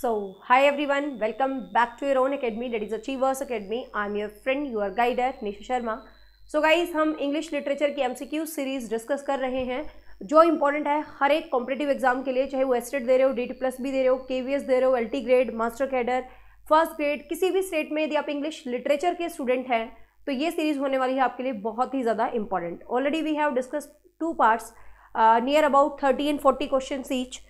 So, hi everyone, welcome back to your own academy that is Achievers Academy. I am your friend, your guider Nisha Sharma. So guys, हम English Literature की MCQ series discuss कर रहे हैं जो important है हर एक competitive exam के लिए चाहे वो एस्टेट e दे रहे हो डी टी प्लस भी दे रहे हो के वी एस दे रहे हो L T grade master cadre first grade किसी भी स्टेट में यदि आप इंग्लिश लिटरेचर के स्टूडेंट हैं तो ये सीरीज होने वाली है आपके लिए बहुत ही ज़्यादा important already we have discuss two parts near about thirty and forty question each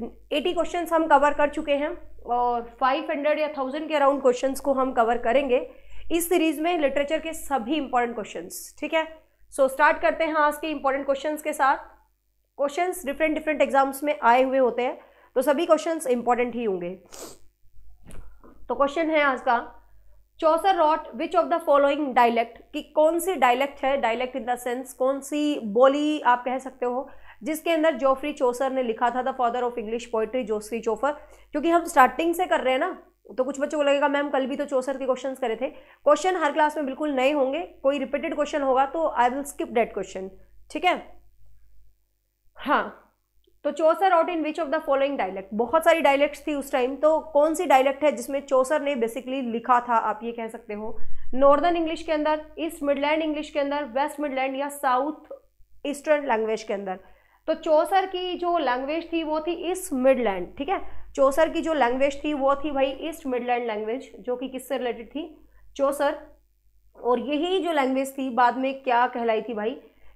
80 question हम कवर कर चुके हैं और 500 या 1000 के अराउंड क्वेश्चंस को हम कवर करेंगे इस सीरीज में लिटरेचर के सभी इंपॉर्टेंट क्वेश्चंस ठीक है सो so, स्टार्ट करते हैं आज के इंपॉर्टेंट क्वेश्चंस के साथ क्वेश्चंस डिफरेंट डिफरेंट एग्जाम्स में आए हुए होते हैं तो सभी क्वेश्चंस इंपॉर्टेंट ही होंगे तो क्वेश्चन है आज का Chaucer wrote which of the following dialect कि कौन सी डायलेक्ट है डायलेक्ट इन द सेंस कौन सी बोली आप कह सकते हो जिसके अंदर जोफ्री चोसर ने लिखा था the father of English poetry Geoffrey Chaucer क्योंकि हम स्टार्टिंग से कर रहे हैं ना तो कुछ बच्चों को लगेगा मैम कल भी तो चोसर के क्वेश्चन करे थे क्वेश्चन हर क्लास में बिल्कुल नए होंगे कोई रिपीटेड क्वेश्चन होगा तो I will skip that question ठीक है हाँ तो Chaucer wrote in which of the following dialect बहुत सारी डायलेक्ट्स थी उस टाइम तो कौन सी डायलेक्ट है जिसमें चोसर ने बेसिकली लिखा था आप ये कह सकते हो नॉर्दर्न इंग्लिश के अंदर ईस्ट मिडलैंड इंग्लिश के अंदर वेस्ट मिडलैंड या साउथ ईस्टर्न लैंग्वेज के अंदर तो चौसर की जो लैंग्वेज थी वो थी ईस्ट मिडलैंड ठीक है चौसर की जो लैंग्वेज थी वो थी भाई ईस्ट मिडलैंड लैंग्वेज जो कि किससे रिलेटेड थी चौसर और यही जो लैंग्वेज थी बाद में क्या कहलाई थी भाई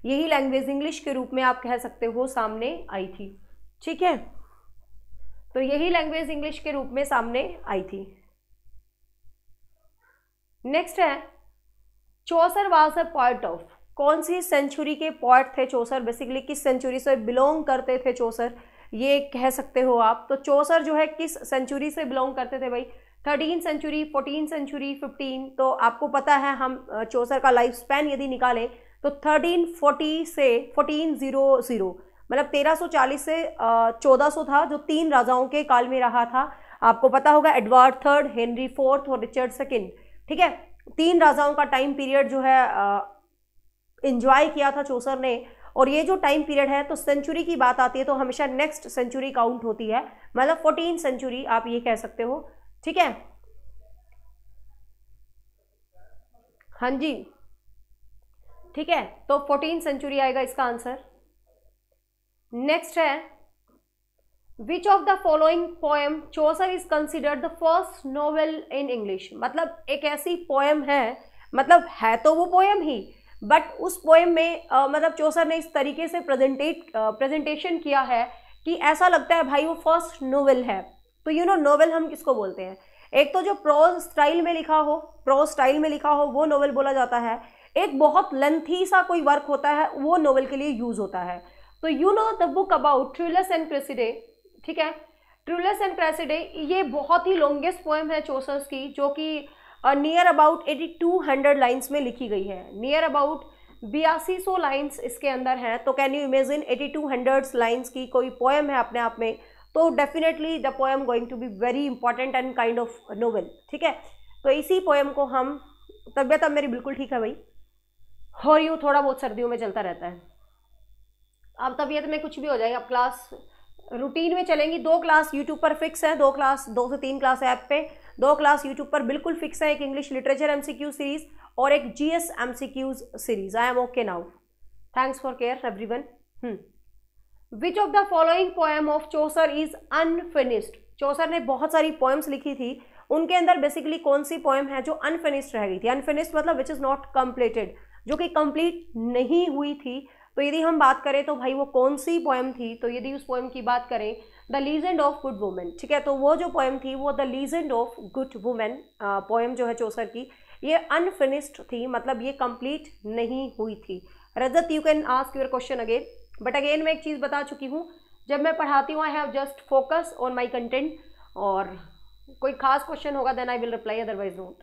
यही लैंग्वेज इंग्लिश के रूप में आप कह सकते हो सामने आई थी ठीक है तो यही लैंग्वेज इंग्लिश के रूप में सामने आई थी नेक्स्ट है Chaucer was a part of कौन सी सेंचुरी के पॉइंट थे चौसर बेसिकली किस सेंचुरी से बिलोंग करते थे चौसर ये कह सकते हो आप तो चौसर जो है किस सेंचुरी से बिलोंग करते थे भाई thirteen century fourteen century fifteen तो आपको पता है हम चौसर का लाइफ स्पैन यदि निकालें तो थर्टीन फोर्टी से फोर्टीन ज़ीरो ज़ीरो मतलब तेरह सौ चालीस से चौदह सौ था जो तीन राजाओं के काल में रहा था आपको पता होगा एडवर्ड थर्ड हेनरी फोर्थ और रिचर्ड सेकेंड ठीक है तीन राजाओं का टाइम पीरियड जो है इंजॉय किया था चोसर ने और ये जो टाइम पीरियड है तो सेंचुरी की बात आती है तो हमेशा नेक्स्ट सेंचुरी काउंट होती है मतलब फोर्टीन सेंचुरी आप ये कह सकते हो ठीक है हाँ जी ठीक है तो फोर्टीन सेंचुरी आएगा इसका आंसर नेक्स्ट है which of the following poem Chaucer is considered the first novel in English मतलब एक ऐसी पोएम है मतलब है तो वो पोएम ही बट उस पोएम में आ, मतलब चोसर ने इस तरीके से प्रेजेंटेट प्रेजेंटेशन किया है कि ऐसा लगता है भाई वो फर्स्ट नोवेल है तो यू नो नोवेल हम किसको बोलते हैं एक तो जो प्रो स्टाइल में लिखा हो प्रो स्टाइल में लिखा हो वो नोवेल बोला जाता है एक बहुत लेंथी सा कोई वर्क होता है वो नोवेल के लिए यूज़ होता है तो you know the book about Troilus and Criseyde ठीक है ट्रूलस एंड क्रेसिडे ये बहुत ही लॉन्गेस्ट पोएम है चोसर्स की जो कि और near about eighty two hundred lines में लिखी गई है नियर अबाउट बयासी सौ लाइन्स इसके अंदर हैं तो can you imagine eighty two hundred lines की कोई पोएम है अपने आप में तो definitely the poem going to be very important and kind of novel ठीक है तो इसी पोएम को हम तबीयत अब मेरी बिल्कुल ठीक है भाई और यू थोड़ा बहुत सर्दियों में चलता रहता है अब तबीयत में कुछ भी हो जाएगा अब क्लास रूटीन में चलेंगी दो क्लास यूट्यूब पर फिक्स है दो क्लास दो से तीन क्लास ऐप पे दो क्लास यूट्यूब पर बिल्कुल फिक्स है एक इंग्लिश लिटरेचर एमसीक्यू सीरीज और एक GS quiz series I am okay now thanks for care everyone which of the following poem of Chaucer is unfinished Chaucer ने बहुत सारी पोएम्स लिखी थी उनके अंदर बेसिकली कौन सी पोएम है जो अनफिनिश्ड रह गई थी अनफिनिश्ड मतलब विच इज़ नॉट कम्प्लीटेड जो कि कंप्लीट नहीं हुई थी तो यदि हम बात करें तो भाई वो कौन सी पोएम थी तो यदि उस पोएम की बात करें the legend of good women ठीक है तो वो जो पोएम थी वो the legend of good women poem जो है चोसर की ये अनफिनिश्ड थी मतलब ये कंप्लीट नहीं हुई थी Rajat you can ask your question again but again मैं एक चीज़ बता चुकी हूँ जब मैं पढ़ाती हूँ I have just focus on my content और कोई खास क्वेश्चन होगा then I will reply otherwise note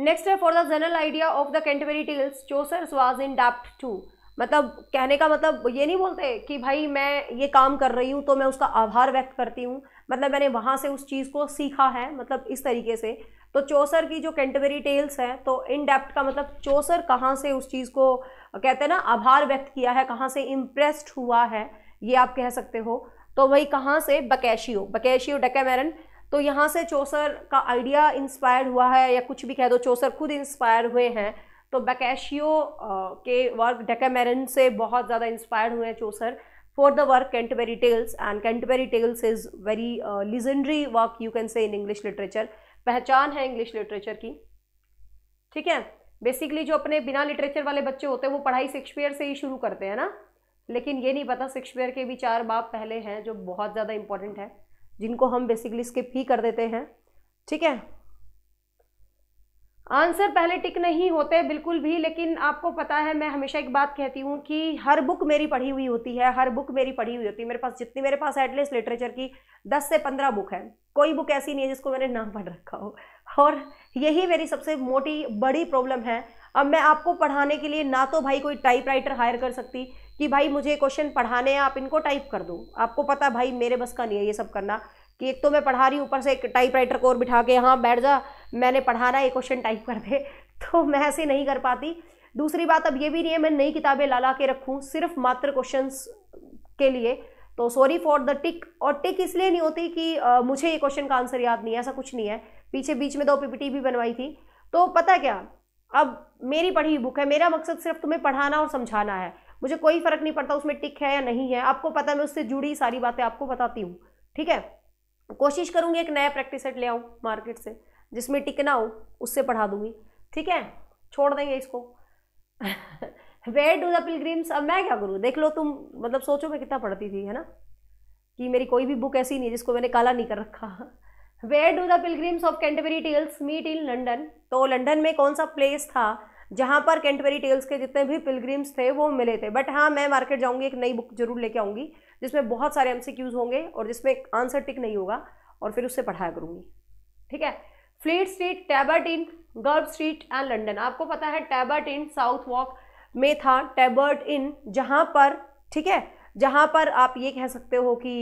next है for the general idea of the Canterbury Tales Chaucer's was indebted to मतलब कहने का मतलब ये नहीं बोलते कि भाई मैं ये काम कर रही हूँ तो मैं उसका आभार व्यक्त करती हूँ मतलब मैंने वहाँ से उस चीज़ को सीखा है मतलब इस तरीके से तो चौसर की जो कैंटबरी टेल्स हैं तो इन डेप्ट का मतलब चौसर कहाँ से उस चीज़ को कहते हैं ना आभार व्यक्त किया है कहाँ से इम्प्रेस्ड हुआ है ये आप कह सकते हो तो वही कहाँ से बकैशियो बकैशियो डेकेमेरन तो यहाँ से चौसर का आइडिया इंस्पायर हुआ है या कुछ भी कह दो चौसर खुद इंस्पायर हुए हैं तो बैकेशियो के वर्क डेकेमेरन से बहुत ज़्यादा इंस्पायर्ड हुए हैं Chaucer for the work Canterbury Tales and Canterbury Tales is very legendary work you can say in English literature पहचान है इंग्लिश लिटरेचर की ठीक है बेसिकली जो अपने बिना लिटरेचर वाले बच्चे होते हैं वो पढ़ाई शेक्सपियर से ही शुरू करते हैं ना लेकिन ये नहीं पता शेक्सपियर के भी चार बाप पहले हैं जो बहुत ज़्यादा इंपॉर्टेंट है जिनको हम बेसिकली स्किप ही कर देते हैं ठीक है आंसर पहले टिक नहीं होते बिल्कुल भी लेकिन आपको पता है मैं हमेशा एक बात कहती हूँ कि हर बुक मेरी पढ़ी हुई होती है हर बुक मेरी पढ़ी हुई होती है मेरे पास जितनी मेरे पास एटलीस्ट लिटरेचर की दस से पंद्रह बुक है कोई बुक ऐसी नहीं है जिसको मैंने ना पढ़ रखा हो और यही मेरी सबसे मोटी बड़ी प्रॉब्लम है अब मैं आपको पढ़ाने के लिए ना तो भाई कोई टाइप हायर कर सकती कि भाई मुझे क्वेश्चन पढ़ाने हैं आप इनको टाइप कर दो आपको पता भाई मेरे बस का नहीं है ये सब करना कि एक तो मैं पढ़ा रही हूँ ऊपर से एक राइटर को और बिठा के हाँ बैठ जा मैंने पढ़ाना है क्वेश्चन टाइप कर दे तो मैं ऐसे नहीं कर पाती दूसरी बात अब ये भी नहीं है मैं नई किताबें ला ला के रखूँ सिर्फ मात्र क्वेश्चन के लिए तो सॉरी फॉर द टिक और टिक इसलिए नहीं होती कि आ, मुझे ये क्वेश्चन का आंसर याद नहीं है ऐसा कुछ नहीं है पीछे बीच में दो पीपीटी भी बनवाई थी तो पता क्या अब मेरी पढ़ी बुक है मेरा मकसद सिर्फ तुम्हें पढ़ाना और समझाना है मुझे कोई फ़र्क नहीं पड़ता उसमें टिक है या नहीं है आपको पता है मैं उससे जुड़ी सारी बातें आपको बताती हूँ ठीक है कोशिश करूँगी एक नया प्रैक्टिस सेट ले आऊँ मार्केट से जिसमें टिकना हो उससे पढ़ा दूंगी ठीक है छोड़ देंगे इसको वेयर डू द पिलग्रीम्स अब मैं क्या करूँ देख लो तुम मतलब सोचो मैं कितना पढ़ती थी है ना कि मेरी कोई भी बुक ऐसी नहीं जिसको मैंने काला नहीं कर रखा where do the pilgrims of Canterbury Tales meet in London तो लंडन में कौन सा प्लेस था जहाँ पर कैंटबेरी टेल्स के जितने भी पिलग्रीम्स थे वो मिले थे बट हाँ मैं मार्केट जाऊँगी एक नई बुक जरूर लेके आऊँगी जिसमें बहुत सारे एम होंगे और जिसमें आंसर टिक नहीं होगा और फिर उससे पढ़ाया करूँगी ठीक है फ्लीट स्ट्रीट टैबर्ट इन गर्व स्ट्रीट एंड लंडन आपको पता है टैबर्ट इन साउथ वॉक में था टैबर्ट इन जहाँ पर ठीक है जहाँ पर आप ये कह सकते हो कि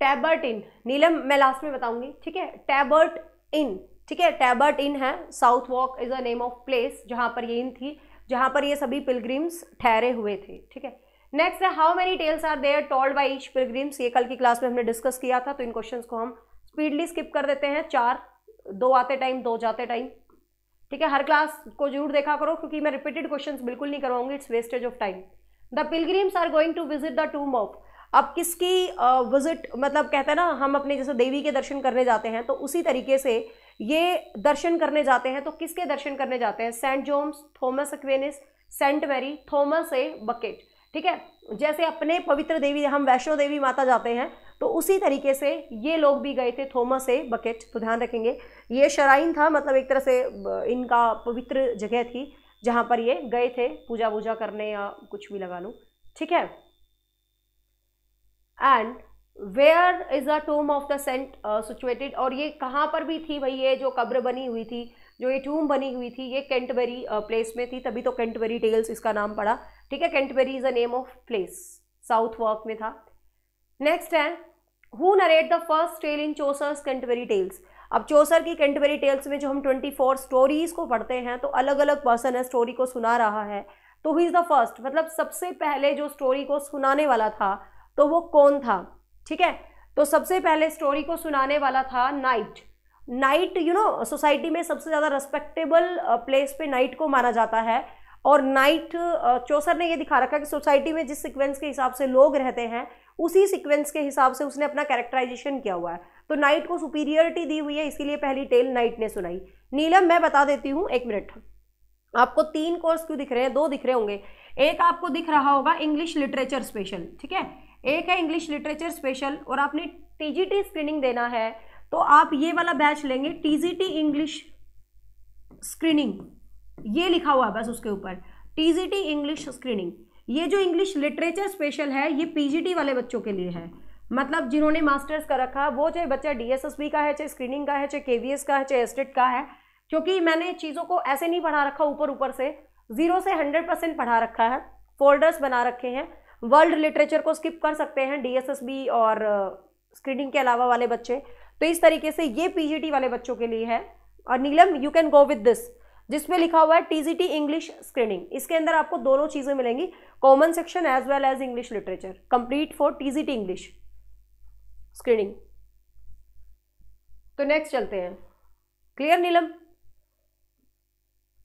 टैबर्ट इन नीलम मैं लास्ट में बताऊंगी ठीक है टैबर्ट इन ठीक है टैबर्ट इन है Southwark is a name of place जहाँ पर ये इन थी जहाँ पर ये सभी पिलग्रिम्स ठहरे हुए थे ठीक है नेक्स्ट है how many tales are there told by each pilgrims ये कल की क्लास में हमने डिस्कस किया था तो इन क्वेश्चन को हम स्पीडली स्किप कर देते हैं चार दो आते टाइम दो जाते टाइम ठीक है हर क्लास को जरूर देखा करो क्योंकि मैं रिपीटेड क्वेश्चंस बिल्कुल नहीं करवाऊंगी it's wastage of time the pilgrims are going to visit the tomb of अब किसकी विजिट मतलब कहते हैं ना हम अपने जैसे देवी के दर्शन करने जाते हैं तो उसी तरीके से ये दर्शन करने जाते हैं तो किसके दर्शन करने जाते हैं Saint James Thomas Aquinas Saint Mary Thomas a Becket ठीक है जैसे अपने पवित्र देवी हम वैष्णो देवी माता जाते हैं तो उसी तरीके से ये लोग भी गए थे थॉमस ए बकेट तो ध्यान रखेंगे ये शराइन था मतलब एक तरह से इनका पवित्र जगह थी जहाँ पर ये गए थे पूजा वूजा करने या कुछ भी लगा लो ठीक है and where is a tomb of the saint situated और ये कहाँ पर भी थी भाई ये जो कब्र बनी हुई थी जो ये टूम बनी हुई थी ये कैंटबेरी प्लेस uh, में थी तभी तो कैंटबेरी टेल्स इसका नाम पड़ा ठीक है Canterbury is a name of place Southwark में था नेक्स्ट है who narrate the first tale in Chaucer's Canterbury Tales अब चोसर की कैंटबेरी टेल्स में जो हम ट्वेंटी फोर स्टोरीज़ को पढ़ते हैं तो अलग अलग पर्सन है स्टोरी को सुना रहा है तो हु इज़ द फर्स्ट मतलब सबसे पहले जो स्टोरी को सुनाने वाला था तो वो कौन था ठीक है तो सबसे पहले स्टोरी को सुनाने वाला था knight knight you know society में सबसे ज़्यादा रेस्पेक्टेबल प्लेस पे नाइट को माना जाता है और नाइट चौसर ने ये दिखा रखा कि सोसाइटी में जिस सीक्वेंस के हिसाब से लोग रहते हैं उसी सीक्वेंस के हिसाब से उसने अपना कैरेक्टराइजेशन किया हुआ है तो नाइट को सुपीरियरिटी दी हुई है इसीलिए पहली टेल नाइट ने सुनाई नीलम मैं बता देती हूँ एक मिनट आपको तीन कोर्स क्यों दिख रहे हैं दो दिख रहे होंगे एक आपको दिख रहा होगा इंग्लिश लिटरेचर स्पेशल ठीक है एक है इंग्लिश लिटरेचर स्पेशल और आपने टीजीटी स्क्रीनिंग देना है तो आप ये वाला बैच लेंगे टीजीटी इंग्लिश स्क्रीनिंग ये लिखा हुआ है बस उसके ऊपर टीजीटी इंग्लिश स्क्रीनिंग ये जो इंग्लिश लिटरेचर स्पेशल है ये पीजीटी वाले बच्चों के लिए है मतलब जिन्होंने मास्टर्स कर रखा वो चाहे बच्चा डीएसएसबी का है चाहे स्क्रीनिंग का है चाहे केवीएस का है चाहे एस्टेट e का है क्योंकि मैंने चीज़ों को ऐसे नहीं पढ़ा रखा ऊपर ऊपर से ज़ीरो से हंड्रेड परसेंट पढ़ा रखा है फोल्डर्स बना रखे हैं वर्ल्ड लिटरेचर को स्किप कर सकते हैं डीएसएसबी और स्क्रीनिंग के अलावा वाले बच्चे तो इस तरीके से ये पीजीटी वाले बच्चों के लिए है और Neelam you can go with this जिसमें लिखा हुआ है टीजीटी इंग्लिश स्क्रीनिंग इसके अंदर आपको दोनों चीज़ें मिलेंगी common section as well as English literature complete for TGT English screening तो नेक्स्ट चलते हैं क्लियर नीलम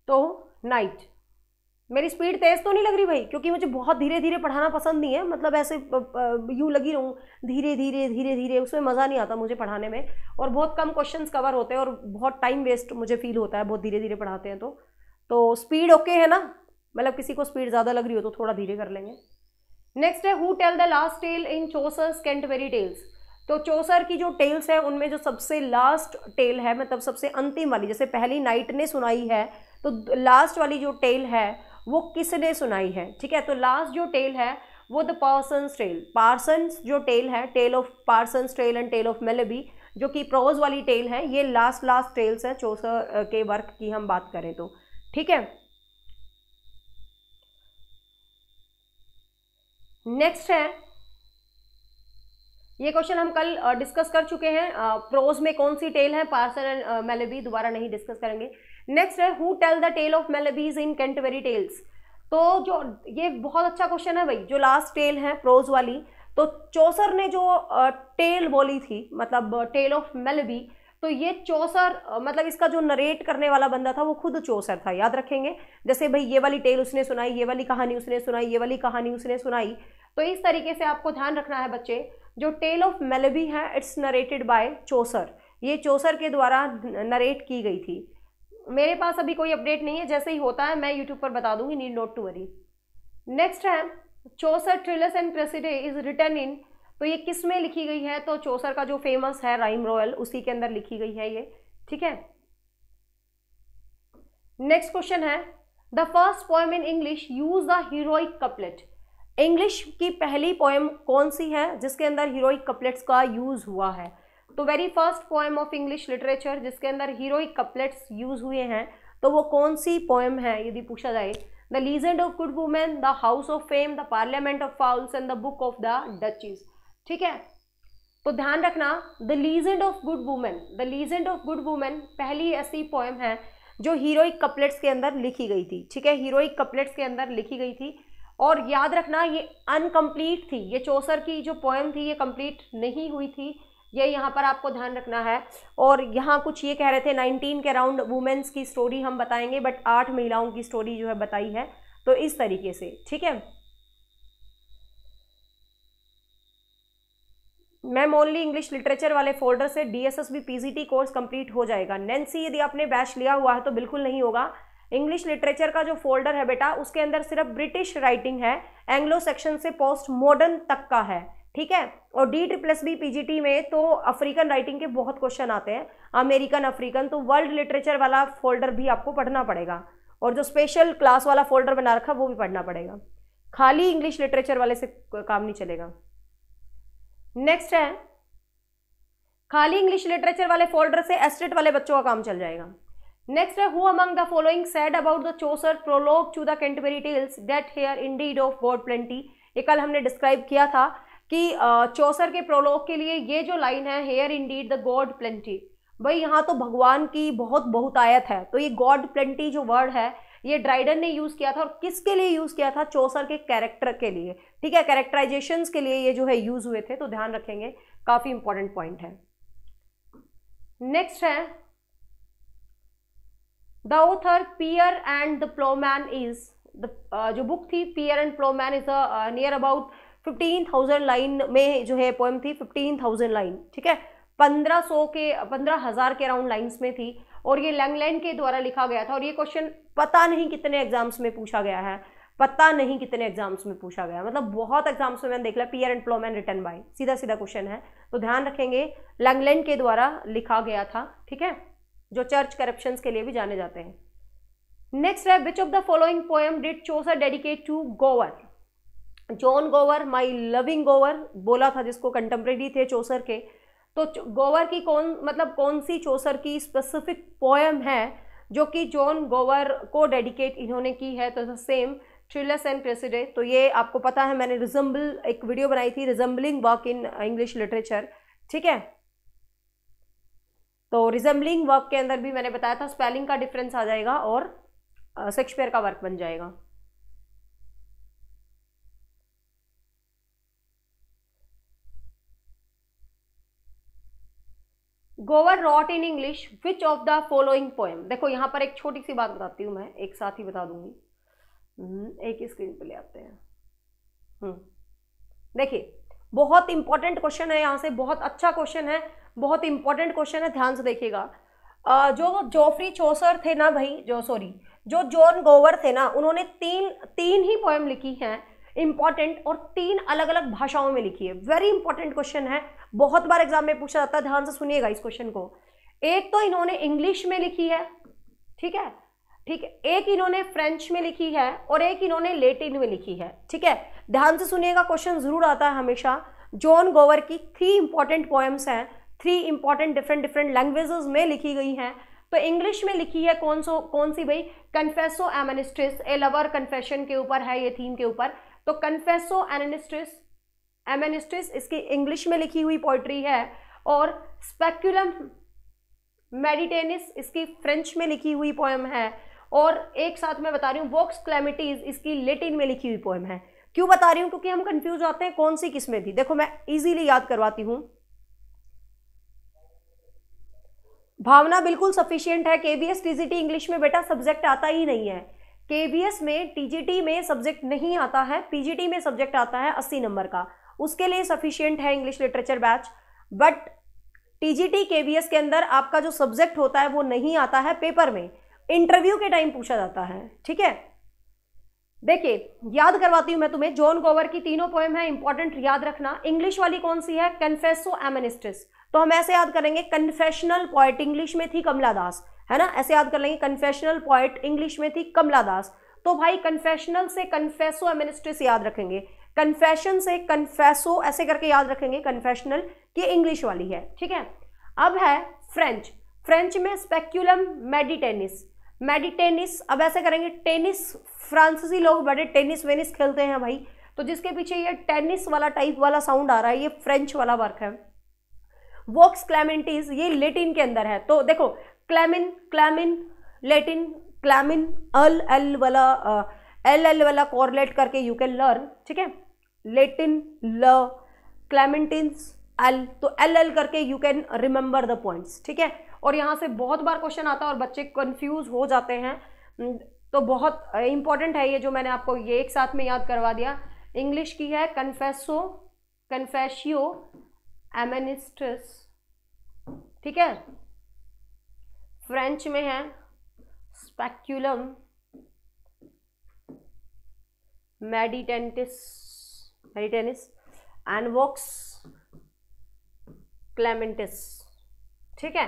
तो नाइट मेरी स्पीड तेज़ तो नहीं लग रही भाई क्योंकि मुझे बहुत धीरे धीरे पढ़ाना पसंद नहीं है मतलब ऐसे यूँ लगी रहूँ धीरे धीरे धीरे धीरे उसमें मज़ा नहीं आता मुझे पढ़ाने में और बहुत कम क्वेश्चंस कवर होते हैं और बहुत टाइम वेस्ट मुझे फील होता है बहुत धीरे धीरे पढ़ाते हैं तो तो स्पीड ओके है ना मतलब किसी को स्पीड ज़्यादा लग रही हो तो थोड़ा धीरे कर लेंगे नेक्स्ट है who tell the last tale in Chaucer's Canterbury Tales तो चोसर की जो टेल्स है उनमें जो सबसे लास्ट टेल है मतलब सबसे अंतिम वाली जैसे पहली नाइट ने सुनाई है तो लास्ट वाली जो टेल है वो किसने सुनाई है ठीक है तो लास्ट जो टेल है वो द पार्सन टेल पार्सन्स जो टेल है tale of Parsons tale and tale of Melibee जो कि प्रोज वाली टेल है ये लास्ट लास्ट टेल्स है चौसर के वर्क की हम बात करें तो ठीक है नेक्स्ट है ये क्वेश्चन हम कल डिस्कस uh, कर चुके हैं प्रोज uh, में कौन सी टेल है पार्सन एंड मेलेबी दोबारा नहीं डिस्कस करेंगे नेक्स्ट है who tell the tale of Melibee's in Canterbury Tales तो जो ये बहुत अच्छा क्वेश्चन है भाई जो लास्ट टेल है प्रोज वाली तो चौसर ने जो टेल बोली थी मतलब टेल ऑफ मेलबी तो ये चौसर मतलब इसका जो नरेट करने वाला बंदा था वो खुद चौसर था याद रखेंगे जैसे भाई ये वाली टेल उसने सुनाई ये वाली कहानी उसने सुनाई ये वाली कहानी उसने सुनाई तो इस तरीके से आपको ध्यान रखना है बच्चे जो टेल ऑफ मेलबी है इट्स नरेटेड बाय चौसर ये चौसर के द्वारा नरेट की गई थी मेरे पास अभी कोई अपडेट नहीं है जैसे ही होता है मैं यूट्यूब पर बता दूंगी need not to worry next है Chaucer Troilus and Criseyde is written in तो ये किस में लिखी गई है तो चौसर का जो फेमस है राइम रॉयल उसी के अंदर लिखी गई है ये ठीक है नेक्स्ट क्वेश्चन है the first poem in English use the heroic couplet English की पहली पोएम कौन सी है जिसके अंदर हीरोइक कपलेट्स का यूज हुआ है तो very first poem of English literature जिसके अंदर हीरोइक कपलेट्स यूज हुए हैं तो वो कौन सी पोएम है यदि पूछा जाए the legend of good women the house of fame the parliament of fowls and the book of the duchess ठीक है तो ध्यान रखना the legend of good women the legend of good women पहली ऐसी पोएम है जो हीरोइक कपलेट्स के अंदर लिखी गई थी ठीक है हीरोइक कपलेट्स के अंदर लिखी गई थी और याद रखना ये अनकम्प्लीट थी ये चौसर की जो पोएम थी ये कंप्लीट नहीं हुई थी ये यहाँ पर आपको ध्यान रखना है और यहाँ कुछ ये कह रहे थे 19 के राउंड वुमेन्स की स्टोरी हम बताएंगे बट आठ महिलाओं की स्टोरी जो है बताई है तो इस तरीके से ठीक है मैम ओनली इंग्लिश लिटरेचर वाले फोल्डर से डीएसएस भी पीजीटी कोर्स कंप्लीट हो जाएगा नैन्सी यदि आपने बैच लिया हुआ है तो बिल्कुल नहीं होगा इंग्लिश लिटरेचर का जो फोल्डर है बेटा उसके अंदर सिर्फ ब्रिटिश राइटिंग है एंग्लो सेक्शन से पोस्ट मॉडर्न तक का है ठीक है और डी ट्रिप्लस बी पीजीटी में तो अफ्रीकन राइटिंग के बहुत क्वेश्चन आते हैं अमेरिकन अफ्रीकन तो वर्ल्ड लिटरेचर वाला फोल्डर भी आपको पढ़ना पड़ेगा और जो स्पेशल क्लास वाला फोल्डर बना रखा वो भी पढ़ना पड़ेगा खाली इंग्लिश लिटरेचर वाले से काम नहीं चलेगा नेक्स्ट है खाली इंग्लिश लिटरेचर वाले फोल्डर से एस्टेट वाले बच्चों का काम चल जाएगा नेक्स्ट है who among the following said about the Chaucer prologue to the Canterbury Tales that here indeed of God plenty ये कल हमने डिस्क्राइब किया था कि चौसर के प्रोलॉग के लिए ये जो लाइन है here indeed the God plenty भाई यहाँ तो भगवान की बहुत बहुतायत है तो ये गॉड प्लेंटी जो वर्ड है ये ड्राइडन ने यूज़ किया था और किसके लिए यूज़ किया था चौसर के कैरेक्टर के लिए ठीक है कैरेक्टराइजेशन के लिए ये जो है यूज़ हुए थे तो ध्यान रखेंगे काफ़ी इंपॉर्टेंट पॉइंट है नेक्स्ट है the author Pier and the ploughman is the जो बुक थी Pier and ploughman is near about fifteen thousand line में जो है पोएम थी फिफ्टीन थाउजेंड लाइन ठीक है पंद्रह सौ के पंद्रह हज़ार के अराउंड लाइन्स में थी और ये लैंगलैंड के द्वारा लिखा गया था और ये क्वेश्चन पता नहीं कितने एग्जाम्स में पूछा गया है पता नहीं कितने एग्जाम्स में पूछा गया मतलब बहुत एग्जाम्स में मैंने देख लिया पीयर एम्प्लॉयमेंट रिटर्न बाय सीधा सीधा क्वेश्चन है तो ध्यान रखेंगे लैंगलैंड के द्वारा लिखा गया था ठीक है जो चर्च करप्शन के लिए भी जाने जाते हैं नेक्स्ट है which of the following poem did Chaucer dedicate to Gower John Gower my loving गोवर बोला था जिसको कंटेम्प्रेरी थे चोसर के तो गोवर की कौन मतलब कौन सी चोसर की स्पेसिफिक पोएम है जो कि जॉन गोवर को डेडिकेट इन्होंने की है तो सेम ट्रिलस एंड क्रेसिडे तो ये आपको पता है मैंने रिजम्बल एक वीडियो बनाई थी resembling work in English literature ठीक है तो रिजम्बलिंग वर्क के अंदर भी मैंने बताया था स्पेलिंग का डिफरेंस आ जाएगा और शेक्सपियर का वर्क बन जाएगा Gower wrote in English which of the following poem देखो यहाँ पर एक छोटी सी बात बताती हूँ मैं एक साथ ही बता दूंगी हम्म, एक ही स्क्रीन पे ले आते हैं हम्म, देखिए बहुत इंपॉर्टेंट क्वेश्चन है यहाँ से बहुत अच्छा क्वेश्चन है बहुत इंपॉर्टेंट क्वेश्चन है ध्यान से देखिएगा जो जोफ्री चोसर थे ना भाई जो सॉरी जो जॉन गोवर थे ना उन्होंने तीन तीन ही पोएम लिखी हैं इंपॉर्टेंट और तीन अलग अलग भाषाओं में लिखी है वेरी इंपॉर्टेंट क्वेश्चन है बहुत बार एग्जाम में पूछा जाता है ध्यान से सुनिएगा इस क्वेश्चन को एक तो इन्होंने इंग्लिश में लिखी है ठीक है ठीक है एक इन्होंने फ्रेंच में लिखी है और एक इन्होंने लेटिन में लिखी है ठीक है ध्यान से सुनिएगा क्वेश्चन जरूर आता है हमेशा जॉन गोवर की थ्री इंपॉर्टेंट पोएम्स हैं three important different different languages में लिखी गई हैं तो इंग्लिश में लिखी है कौन सो कौन सी भाई कन्फेसो एमिनिस्ट्रिस ए लवर कन्फेशन के ऊपर है ये थीम के ऊपर तो कन्फेसो एनिस्ट्रिस एम इसकी इंग्लिश में लिखी हुई पोइट्री है और स्पेक्यूलम मेडिटेनिस इसकी फ्रेंच में लिखी हुई पोएम है और एक साथ मैं बता रही हूँ वॉक्स क्लैमिटीज इसकी लेटिन में लिखी हुई पोएम है क्यों बता रही हूँ क्योंकि हम कंफ्यूज होते हैं कौन सी किस्में थी देखो मैं इजीली याद करवाती हूँ भावना बिल्कुल सफिशियंट है के टीजीटी इंग्लिश में बेटा सब्जेक्ट आता ही नहीं है के में टीजीटी में सब्जेक्ट नहीं आता है पीजीटी में सब्जेक्ट आता है अस्सी नंबर का उसके लिए सफिशियंट है English literature batch but G T के अंदर आपका जो सब्जेक्ट होता है वो नहीं आता है पेपर में इंटरव्यू के टाइम पूछा जाता है ठीक है देखिए याद करवाती हूं मैं तुम्हें जॉन गोवर की तीनों पोएम है इंपॉर्टेंट याद रखना इंग्लिश वाली कौन सी है कन्फेसो एमेनिस्टिस तो हम ऐसे याद करेंगे कन्फेशनल पॉइट इंग्लिश में थी कमला दास है ना ऐसे याद कर लेंगे कन्फेशनल पॉइट इंग्लिश में थी कमला दास तो भाई कन्फेशनल से कन्फेसो एमेनिस्टिस याद रखेंगे कन्फेशन से कन्फेसो ऐसे करके याद रखेंगे कन्फेशनल कि इंग्लिश वाली है ठीक है अब है फ्रेंच फ्रेंच में स्पेक्यूलम मेडिटेनिस मेडिटेनिस अब ऐसे करेंगे टेनिस फ्रांसीसी लोग बड़े टेनिस वेनिस खेलते हैं भाई तो जिसके पीछे ये टेनिस वाला टाइप वाला साउंड आ रहा है ये फ्रेंच वाला वर्क है वॉक्स क्लेमेंटीज ये लेटिन के अंदर है तो देखो क्लेमिन क्लेमिन लेटिन क्लेमिन अल एल वाला एल एल वाला कॉर्लेट करके यू कैन लर्न ठीक है लेटिन ल क्लेमेंटिन्स एल तो एल एल करके you can remember the points ठीक है और यहाँ से बहुत बार क्वेश्चन आता है और बच्चे कन्फ्यूज हो जाते हैं हम्म, तो बहुत इंपॉर्टेंट है ये जो मैंने आपको ये एक साथ में याद करवा दिया इंग्लिश की है कन्फेसो कन्फेशियो एमेनिस्ट्रस ठीक है फ्रेंच में है Speculum Meditantis Meditantis and Vox Clamantis ठीक है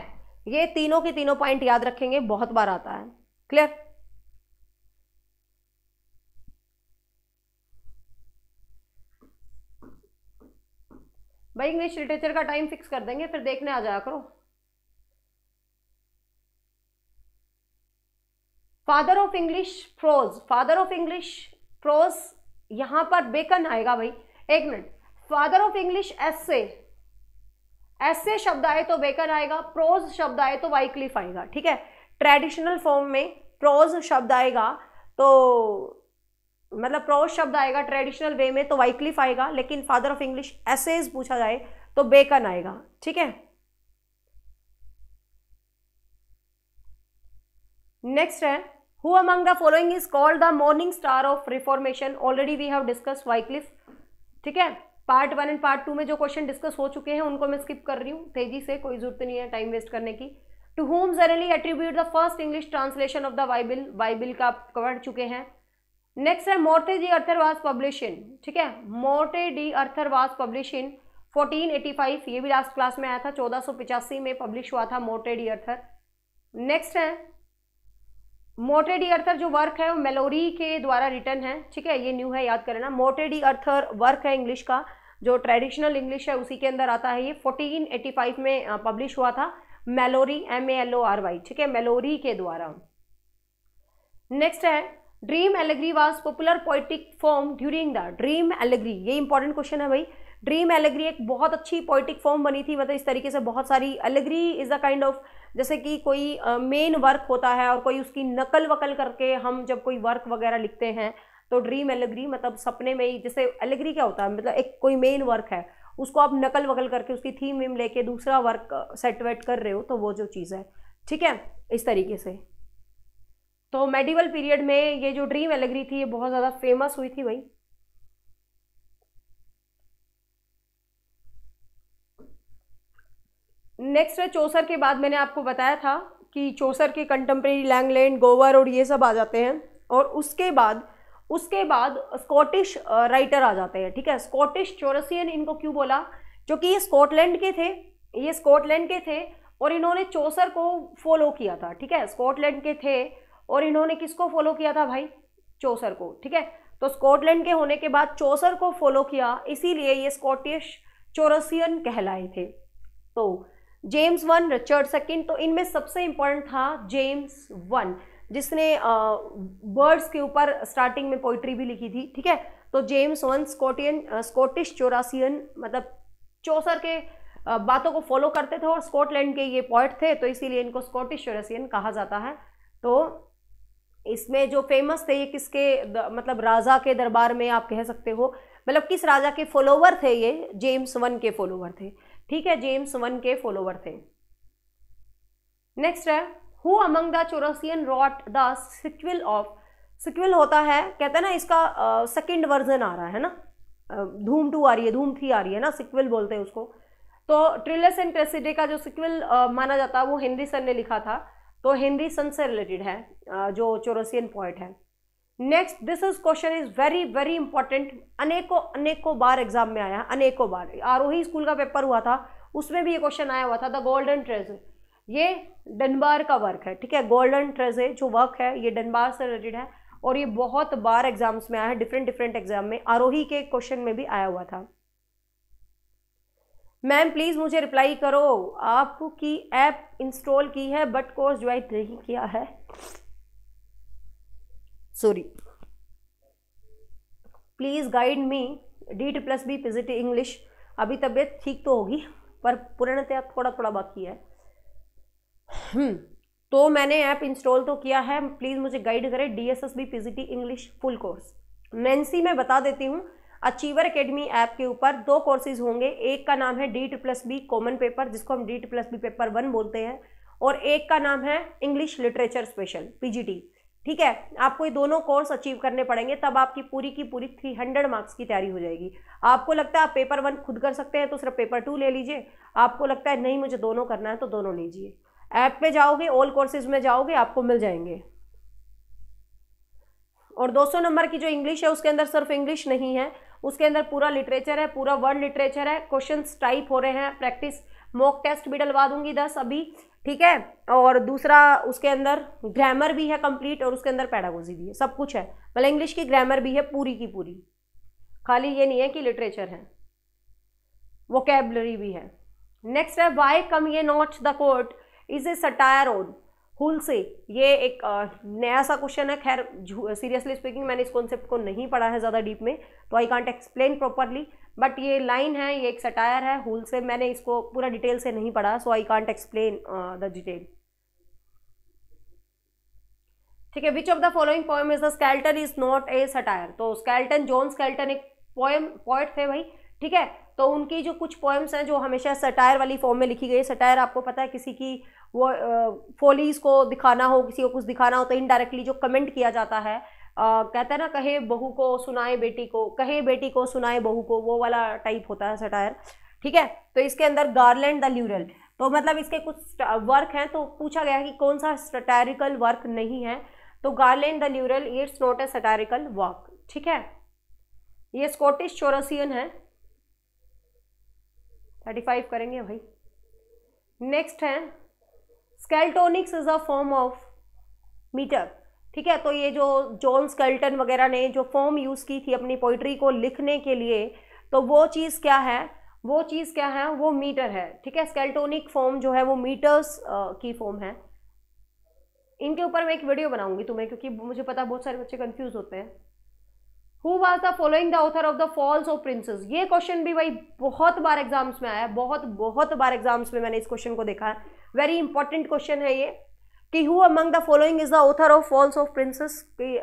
ये तीनों के तीनों पॉइंट याद रखेंगे बहुत बार आता है क्लियर भाई इंग्लिश लिटरेचर का टाइम फिक्स कर देंगे फिर देखने आ जाया करो father of English prose father of English prose यहां पर बेकन आएगा भाई एक minute father of English essay से शब्द आए तो बेकन आएगा प्रोज शब्द आए तो वाइक्लिफ आएगा ठीक है ट्रेडिशनल फॉर्म में प्रोज शब्द आएगा तो मतलब प्रोज शब्द आएगा ट्रेडिशनल वे में तो वाइक्लिफ आएगा लेकिन फादर ऑफ इंग्लिश एसेज पूछा जाए तो बेकन आएगा ठीक है नेक्स्ट है Who among the following is called the morning star of reformation? Already we have discussed Wycliffe. ठीक है part one and part two में जो क्वेश्चन डिस्कस हो चुके हैं उनको मैं स्किप कर रही हूँ तेजी से कोई जरूरत नहीं है टाइम वेस्ट करने की to whom generally attribute the first English translation of the Bible Bible का आप कवर चुके हैं नेक्स्ट है मोर्टे डी अर्थर वास पब्लिशिंग ठीक है मोर्टे डी अर्थर वास पब्लिशिंग 1485 ये भी लास्ट क्लास में आया था पिचासी में पब्लिश हुआ था मोर्टे डी अर्थर नेक्स्ट है मोटे डी अर्थर जो वर्क है वो मेलोरी के द्वारा रिटर्न है ठीक है ये न्यू है याद कर लेना मोटे डी अर्थर वर्क है इंग्लिश का जो ट्रेडिशनल इंग्लिश है उसी के अंदर आता है ये 1485 में पब्लिश हुआ था Malory M A L O R Y ठीक है मेलोरी के द्वारा नेक्स्ट है dream allegory was popular poetic form during the dream allegory ये इंपॉर्टेंट क्वेश्चन है भाई ड्रीम एलेग्री एक बहुत अच्छी पोइटिक फॉर्म बनी थी मतलब इस तरीके से बहुत सारी allegory is a kind of जैसे कि कोई मेन वर्क होता है और कोई उसकी नकल वकल करके हम जब कोई वर्क वगैरह लिखते हैं तो ड्रीम एलेग्री मतलब सपने में ही जैसे एलेग्री क्या होता है मतलब एक कोई मेन वर्क है उसको आप नकल वकल करके उसकी थीम वीम लेके दूसरा वर्क सेट वेट कर रहे हो तो वो जो चीज़ है ठीक है इस तरीके से तो मेडिवल पीरियड में ये जो ड्रीम एलेग्री थी ये बहुत ज़्यादा फेमस हुई थी भाई नेक्स्ट है चौसर के बाद मैंने आपको बताया था कि चौसर के कंटेम्प्रेरी लैंगलैंड गोवर और ये सब आ जाते हैं और उसके बाद उसके बाद स्कॉटिश राइटर आ जाते हैं ठीक है स्कॉटिश चौरसियन इनको क्यों बोला जो कि ये स्कॉटलैंड के थे ये स्कॉटलैंड के थे और इन्होंने चौसर को फॉलो किया था ठीक है स्कॉटलैंड के थे और इन्होंने किसको फॉलो किया था भाई चौसर को ठीक है तो स्कॉटलैंड के होने के बाद चौसर को फॉलो किया इसीलिए ये स्कॉटिश चौरसियन कहलाए थे तो जेम्स वन रिचर्ड सेकेंड तो इनमें सबसे इम्पोर्टेंट था जेम्स वन जिसने बर्ड्स के ऊपर स्टार्टिंग में पोइट्री भी लिखी थी ठीक है तो James one Scottian Scottish Chaucerian मतलब चौसर के आ, बातों को फॉलो करते थे और स्कॉटलैंड के ये पॉइंट थे तो इसीलिए इनको स्कॉटिश चौरासियन कहा जाता है तो इसमें जो फेमस थे ये किसके द, मतलब राजा के दरबार में आप कह सकते हो मतलब किस राजा के फॉलोवर थे ये जेम्स वन के फॉलोवर थे ठीक है जेम्स वन के फॉलोवर थे नेक्स्ट है who among the Chaucerian wrote the sequel of sequel होता है कहते हैं ना इसका सेकेंड uh, वर्जन आ रहा है ना धूम टू आ रही है धूम थ्री आ रही है ना सिक्विल बोलते हैं उसको तो ट्रिलस एंड क्रेसिडे का जो सिक्विल uh, माना जाता है वो हेनरी सन ने लिखा था तो हेनरी सन से रिलेटेड है uh, जो चोरसियन पॉइंट है next this is question is very very important अनेकों अनेकों बार एग्जाम में आया अनेकों बार आरोही स्कूल का पेपर हुआ था उसमें भी ये क्वेश्चन आया हुआ था द गोल्डन ट्रेजर ये डनबार का वर्क है ठीक है गोल्डन ट्रेजर जो वर्क है ये डनबार से रिलेटेड है और ये बहुत बार एग्जाम्स में आया है डिफरेंट डिफरेंट एग्जाम में आरोही के क्वेश्चन में भी आया हुआ था मैम प्लीज़ मुझे रिप्लाई करो आपकी ऐप इंस्टॉल की है बट कोर्स ज्वाइन नहीं किया है sorry please guide me D T plus B PGT English अभी तबीयत ठीक तो होगी पर पूर्णतया थोड़ा थोड़ा बाकी है हम्म, तो मैंने ऐप इंस्टॉल तो किया है प्लीज़ मुझे गाइड करें D S S B P G T English full course Nancy मैं बता देती हूँ अचीवर अकेडमी ऐप के ऊपर दो कोर्सेज होंगे एक का नाम है D T plus B common paper जिसको हम D T plus B paper one बोलते हैं और एक का नाम है इंग्लिश लिटरेचर स्पेशल पीजीटी ठीक है आपको ये दोनों कोर्स अचीव करने पड़ेंगे तब आपकी पूरी की पूरी 300 मार्क्स की तैयारी हो जाएगी आपको लगता है आप पेपर वन खुद कर सकते हैं तो सिर्फ पेपर टू ले लीजिए आपको लगता है नहीं मुझे दोनों करना है तो दोनों लीजिए ऐप पे जाओगे ऑल कोर्सेज में जाओगे आपको मिल जाएंगे और 200 नंबर की जो इंग्लिश है उसके अंदर सिर्फ इंग्लिश नहीं है उसके अंदर पूरा लिटरेचर है पूरा वर्ल्ड लिटरेचर है क्वेश्चन टाइप हो रहे हैं प्रैक्टिस मॉक टेस्ट भी डलवा दूंगी दस अभी ठीक है और दूसरा उसके अंदर ग्रामर भी है कंप्लीट और उसके अंदर पैडागोजी भी है सब कुछ है मतलब इंग्लिश की ग्रामर भी है पूरी की पूरी खाली ये नहीं है कि लिटरेचर है वोकेबलरी भी है नेक्स्ट है why come ye not the court is a satire on Wolsey ये एक नया सा क्वेश्चन है खैर सीरियसली स्पीकिंग मैंने इस कॉन्सेप्ट को नहीं पढ़ा है ज़्यादा डीप में तो I can't explain properly but ये लाइन है ये एक सटायर है होल से मैंने इसको पूरा डिटेल से नहीं पढ़ा so I can't explain the detail ठीक है which of the following poem is the Skelton is not a satire तो स्केल्टन जॉन स्केल्टन एक पोएम पोएट थे भाई ठीक है तो उनकी जो कुछ पोएम्स हैं जो हमेशा सटायर वाली फॉर्म में लिखी गई सटायर आपको पता है किसी की वो फोलीज uh, को दिखाना हो किसी को कुछ दिखाना हो तो इनडायरेक्टली जो कमेंट किया जाता है कहते हैं ना कहे बहू को सुनाए बेटी को कहे बेटी को सुनाए बहू को वो वाला टाइप होता है सटायर ठीक है तो इसके अंदर गार्लैंड द ल्यूरल तो मतलब इसके कुछ वर्क हैं तो पूछा गया कि कौन सा सटारिकल वर्क नहीं है तो garland the laurel it's not a satirical work ठीक है ये स्कॉटिश चोरसियन है थर्टी फाइव करेंगे भाई नेक्स्ट है Skeltonics is a form of meter ठीक है तो ये जो जॉन स्कल्टन वगैरह ने जो फॉर्म यूज़ की थी अपनी पोइट्री को लिखने के लिए तो वो चीज़ क्या है वो चीज़ क्या है वो मीटर है ठीक है स्केल्टोनिक फॉर्म जो है वो मीटर्स की फॉर्म है इनके ऊपर मैं एक वीडियो बनाऊंगी तुम्हें क्योंकि मुझे पता बहुत सारे बच्चे कंफ्यूज होते हैं who was the following the author of the falls of princes ये क्वेश्चन भी भाई बहुत बार एग्जाम्स में आया बहुत बहुत बार एग्जाम्स में मैंने इस क्वेश्चन को देखा है वेरी इंपॉर्टेंट क्वेश्चन है ये कि who among the following is the author of falls of princes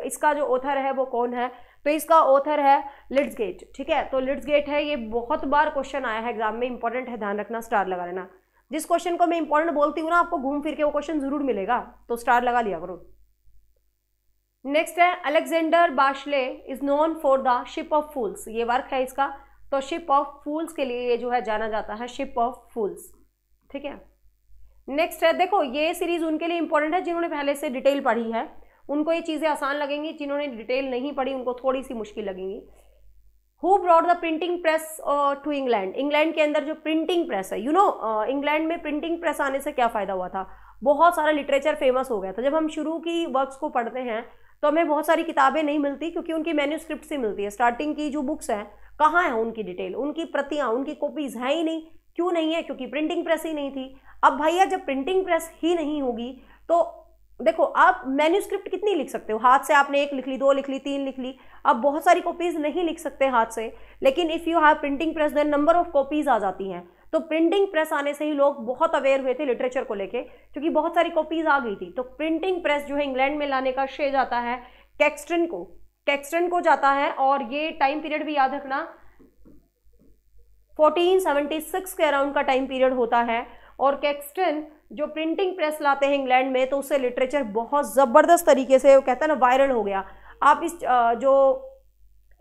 इसका जो ऑथर है वो कौन है तो इसका ऑथर है लिड्स गेट ठीक है तो लिट्स गेट है ये बहुत बार क्वेश्चन आया है एग्जाम में इंपॉर्टेंट है ध्यान रखना स्टार लगा लेना जिस क्वेश्चन को मैं इंपॉर्टेंट बोलती हूँ ना आपको घूम फिर के वो क्वेश्चन जरूर मिलेगा तो स्टार लगा लिया करो नेक्स्ट है Alexander Barclay is known for the ship of fools ये वर्क है इसका तो शिप ऑफ फूल्स के लिए ये जो है जाना जाता है शिप ऑफ फूल्स ठीक है नेक्स्ट है देखो ये सीरीज उनके लिए इंपॉर्टेंट है जिन्होंने पहले से डिटेल पढ़ी है उनको ये चीज़ें आसान लगेंगी जिन्होंने डिटेल नहीं पढ़ी उनको थोड़ी सी मुश्किल लगेंगी who brought the printing press to England England के अंदर जो प्रिंटिंग प्रेस है यू नो इंग्लैंड में प्रिंटिंग प्रेस आने से क्या फ़ायदा हुआ था बहुत सारा लिटरेचर फेमस हो गया था जब हम शुरू की वर्क्स को पढ़ते हैं तो हमें बहुत सारी किताबें नहीं मिलती क्योंकि उनकी मैन्यूस्क्रिप्ट से मिलती है स्टार्टिंग की जो बुक्स हैं कहाँ है उनकी डिटेल उनकी प्रतियाँ उनकी कॉपीज़ हैं ही नहीं क्यों नहीं है क्योंकि प्रिंटिंग प्रेस ही नहीं थी अब भैया जब प्रिंटिंग प्रेस ही नहीं होगी तो देखो आप मैन्यूस्क्रिप्ट कितनी लिख सकते हो हाथ से आपने एक लिख ली दो लिख ली तीन लिख ली आप बहुत सारी कॉपीज नहीं लिख सकते हाथ से लेकिन if you have printing press then number of copies आ जाती हैं तो प्रिंटिंग प्रेस आने से ही लोग बहुत अवेयर हुए थे लिटरेचर को लेके क्योंकि बहुत सारी कॉपीज आ गई थी तो प्रिंटिंग प्रेस जो है इंग्लैंड में लाने का श्रेय जाता है कैक्सटन को कैक्सटन को जाता है और ये टाइम पीरियड भी याद रखना 1476 के अराउंड का टाइम पीरियड होता है और कैक्सटन जो प्रिंटिंग प्रेस लाते हैं इंग्लैंड में तो उससे लिटरेचर बहुत ज़बरदस्त तरीके से वो कहता है ना वायरल हो गया आप इस जो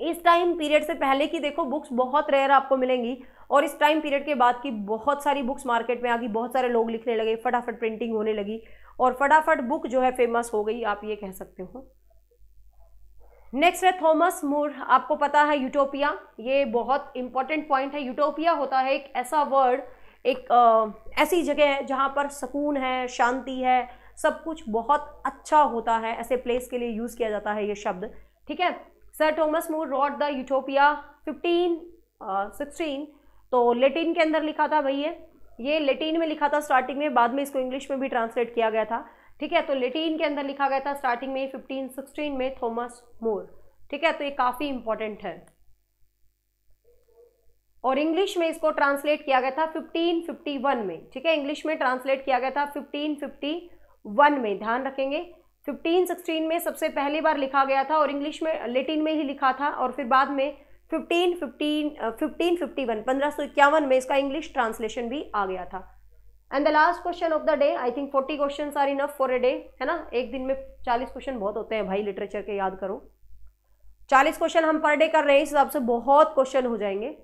इस टाइम पीरियड से पहले की देखो बुक्स बहुत रेयर आपको मिलेंगी और इस टाइम पीरियड के बाद की बहुत सारी बुक्स मार्केट में आ गई बहुत सारे लोग लिखने लगे फटाफट प्रिंटिंग होने लगी और फटाफट बुक जो है फेमस हो गई आप ये कह सकते हो नेक्स्ट है थॉमस मूर आपको पता है यूटोपिया ये बहुत इंपॉर्टेंट पॉइंट है यूटोपिया होता है एक ऐसा वर्ड एक आ, ऐसी जगह है जहाँ पर सुकून है शांति है सब कुछ बहुत अच्छा होता है ऐसे प्लेस के लिए यूज़ किया जाता है ये शब्द ठीक है sir Thomas More wrote the Utopia fifteen sixteen तो लेटिन के अंदर लिखा था भाई ये ये लेटिन में लिखा था स्टार्टिंग में बाद में इसको इंग्लिश में भी ट्रांसलेट किया गया था ठीक है तो लेटिन के अंदर लिखा गया था स्टार्टिंग में फिफ्टीन सिक्सटीन में थॉमस मोर ठीक है तो ये काफ़ी इंपॉर्टेंट है और इंग्लिश में इसको ट्रांसलेट किया गया था 1551 में ठीक है इंग्लिश में ट्रांसलेट किया गया था 1551 में ध्यान रखेंगे 1516 में सबसे पहली बार लिखा गया था और इंग्लिश में लेटिन में ही लिखा था और फिर बाद में वन पंद्रह 1551 इक्यावन में इसका इंग्लिश ट्रांसलेशन भी आ गया था and the last question of the day I think 40 question are enough for a day है ना एक दिन में 40 क्वेश्चन बहुत होते हैं भाई लिटरेचर के याद करो 40 क्वेश्चन हम पर डे कर रहे हैं इस हिसाब से बहुत क्वेश्चन हो जाएंगे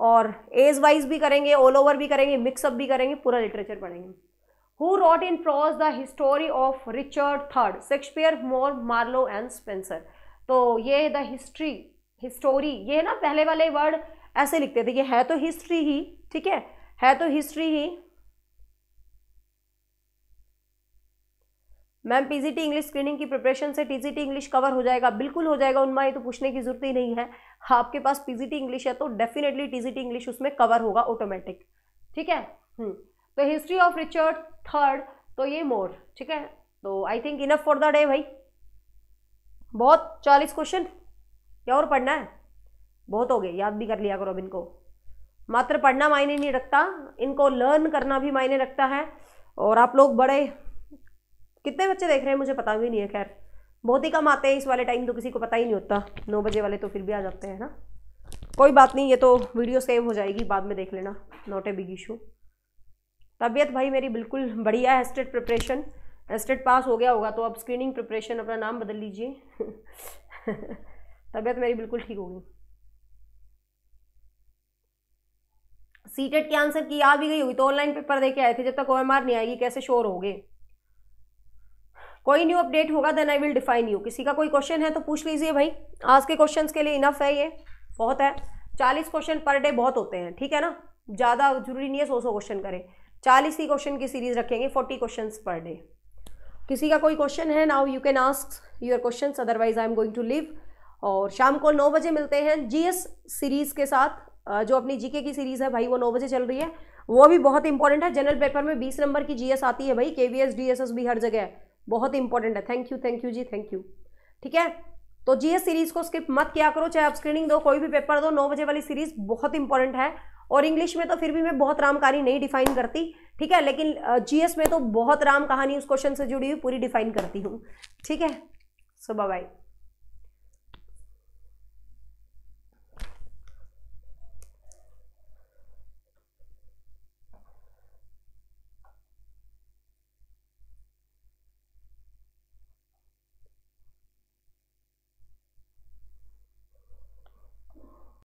और एज वाइज भी करेंगे ऑल ओवर भी करेंगे मिक्सअप भी करेंगे पूरा लिटरेचर पढ़ेंगे who wrote in prose the history of Richard third Shakespeare More Marlowe and Spenser तो ये द हिस्ट्री हिस्टोरी ये ना पहले वाले वर्ड ऐसे लिखते थे ये है तो हिस्ट्री ही ठीक है है तो हिस्ट्री ही मैम पीजीटी इंग्लिश स्क्रीनिंग की प्रिपरेशन से टीजीटी इंग्लिश कवर हो जाएगा बिल्कुल हो जाएगा उनमें ये तो पूछने की जरूरत ही नहीं है हाँ आपके पास पीजीटी इंग्लिश है तो डेफिनेटली टीजीटी इंग्लिश उसमें कवर होगा ऑटोमेटिक हम्म। तो तो ठीक है तो हिस्ट्री ऑफ रिचर्ड थर्ड तो ये मोर ठीक है तो I think enough for the day भाई बहुत चालीस क्वेश्चन क्या और पढ़ना है बहुत हो गए याद भी कर लिया करो अब इनको मात्र पढ़ना मायने नहीं रखता इनको लर्न करना भी मायने रखता है और आप लोग बड़े कितने बच्चे देख रहे हैं मुझे पता भी नहीं है खैर बहुत ही कम आते हैं इस वाले टाइम तो किसी को पता ही नहीं होता नौ बजे वाले तो फिर भी आ जाते हैं ना कोई बात नहीं ये तो वीडियो सेव हो जाएगी बाद में देख लेना नॉट ए बिग इशू तबीयत भाई मेरी बिल्कुल बढ़िया है एस्टेट प्रिपरेशन एस्टेट पास हो गया होगा तो अब स्क्रीनिंग प्रिपरेशन अपना नाम बदल लीजिए तबीयत मेरी बिल्कुल ठीक होगी सीटेट e के आंसर की आ भी गई होगी तो ऑनलाइन पेपर दे के आए थे जब तक ओ नहीं आएगी कैसे शोर हो गए कोई न्यू अपडेट होगा then I will define you किसी का कोई क्वेश्चन है तो पूछ लीजिए भाई आज के क्वेश्चन के लिए इनफ है ये बहुत है चालीस क्वेश्चन पर डे बहुत होते हैं ठीक है ना ज़्यादा जरूरी नहीं है सौ सौ क्वेश्चन करें चालीस ही क्वेश्चन की सीरीज रखेंगे फोर्टी क्वेश्चन पर डे किसी का कोई क्वेश्चन है now you can ask your question otherwise I am going to leave और शाम को नौ बजे मिलते हैं जीएस सीरीज़ के साथ जो अपनी जीके की सीरीज़ है भाई वो नौ बजे चल रही है वो भी बहुत इंपॉर्टेंट है जनरल पेपर में बीस नंबर की जीएस आती है भाई केवीएस डीएसएस भी हर जगह है बहुत इंपॉर्टेंट है thank you thank you ji thank you ठीक है तो जी एस सीरीज को स्किप मत किया करो चाहे आप स्क्रीनिंग दो कोई भी पेपर दो नौ बजे वाली सीरीज बहुत इंपॉर्टेंट है और इंग्लिश में तो फिर भी मैं बहुत राम कहानी नहीं डिफाइन करती ठीक है लेकिन जीएस में तो बहुत राम कहानी उस क्वेश्चन से जुड़ी हुई पूरी डिफाइन करती हूँ ठीक है सो बाय